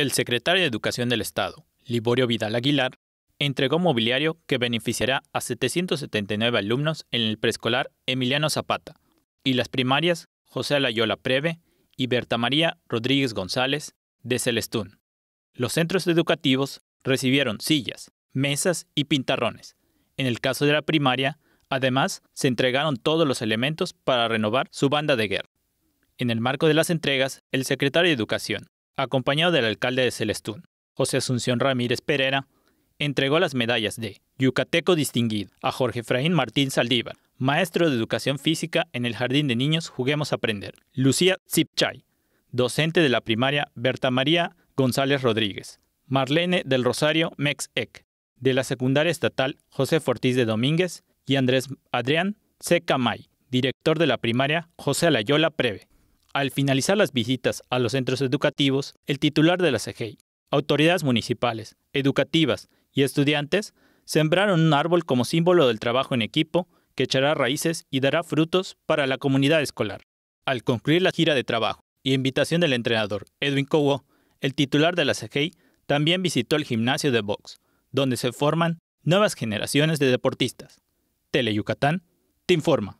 El secretario de Educación del Estado, Liborio Vidal Aguilar, entregó mobiliario que beneficiará a 779 alumnos en el preescolar Emiliano Zapata y las primarias José Alayola Preve y Berta María Rodríguez González de Celestún. Los centros educativos recibieron sillas, mesas y pintarrones. En el caso de la primaria, además, se entregaron todos los elementos para renovar su banda de guerra. En el marco de las entregas, el secretario de Educación, acompañado del alcalde de Celestún, José Asunción Ramírez Pereira, entregó las medallas de Yucateco Distinguido a Jorge Efraín Martín Saldívar, maestro de educación física en el Jardín de Niños Juguemos a Aprender, Lucía Zipchay, docente de la primaria Berta María González Rodríguez, Marlene del Rosario Mex Eck, de la secundaria estatal José Fortís de Domínguez y Andrés Adrián C. Camay, director de la primaria José Alayola Preve. Al finalizar las visitas a los centros educativos, el titular de la CGI, autoridades municipales, educativas y estudiantes sembraron un árbol como símbolo del trabajo en equipo que echará raíces y dará frutos para la comunidad escolar. Al concluir la gira de trabajo y invitación del entrenador Edwin Cowo, el titular de la CGI también visitó el gimnasio de box, donde se forman nuevas generaciones de deportistas. Tele Yucatán te informa.